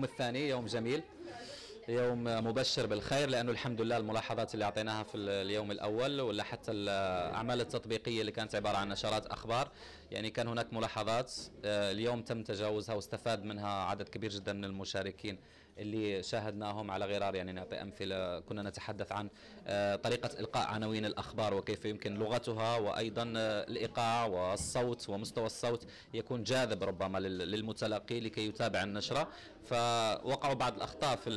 اليوم الثاني يوم جميل يوم مبشر بالخير لانه الحمد لله الملاحظات اللي اعطيناها في اليوم الاول ولا حتى الاعمال التطبيقيه اللي كانت عباره عن نشرات اخبار يعني كان هناك ملاحظات آه، اليوم تم تجاوزها واستفاد منها عدد كبير جدا من المشاركين اللي شاهدناهم على غرار يعني نعطي امثله كنا نتحدث عن آه، طريقه القاء عناوين الاخبار وكيف يمكن لغتها وايضا آه، الايقاع والصوت ومستوى الصوت يكون جاذب ربما للمتلقي لكي يتابع النشره فوقعوا بعض الاخطاء في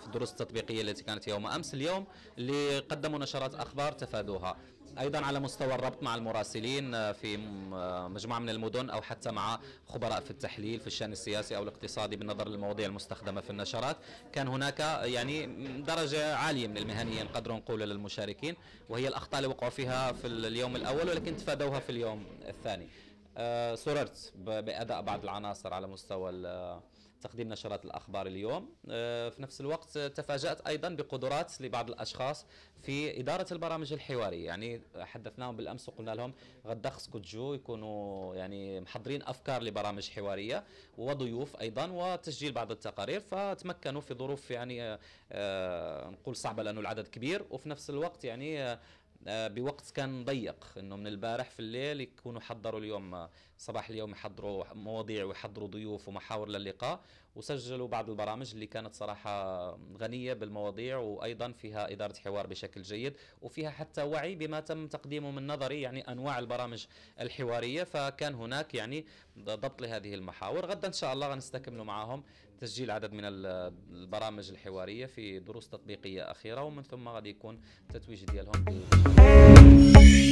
في الدروس التطبيقيه التي كانت يوم امس اليوم اللي قدموا نشرات اخبار تفادوها ايضا على مستوى الربط مع المراسلين آه، في آه، مجموعه من المدن او حتى مع خبراء في التحليل في الشان السياسي او الاقتصادي بالنظر للمواضيع المستخدمه في النشرات كان هناك آه، يعني درجه عاليه من المهنيه نقدر نقول للمشاركين وهي الاخطاء اللي وقعوا فيها في اليوم الاول ولكن تفادوها في اليوم الثاني آه، سررت باداء بعض العناصر على مستوى تقديم نشرات الاخبار اليوم آه، في نفس الوقت تفاجات ايضا بقدرات لبعض الاشخاص في اداره البرامج الحواريه يعني حدثناهم بالامس وقلنا لهم غدا خصكم تجوا يكونوا يعني محضرين افكار لبرامج حواريه وضيوف ايضا وتسجيل بعض التقارير فتمكنوا في ظروف يعني آه، نقول صعبه لانه العدد كبير وفي نفس الوقت يعني آه، بوقت كان ضيق انه من البارح في الليل يكونوا حضروا اليوم آه، صباح اليوم يحضروا مواضيع ويحضروا ضيوف ومحاور للقاء وسجلوا بعض البرامج اللي كانت صراحة غنية بالمواضيع وأيضا فيها إدارة حوار بشكل جيد وفيها حتى وعي بما تم تقديمه من نظري يعني أنواع البرامج الحوارية فكان هناك يعني ضبط لهذه المحاور غدا إن شاء الله غنستكملوا معهم تسجيل عدد من البرامج الحوارية في دروس تطبيقية أخيرة ومن ثم غادي يكون التتويج ديالهم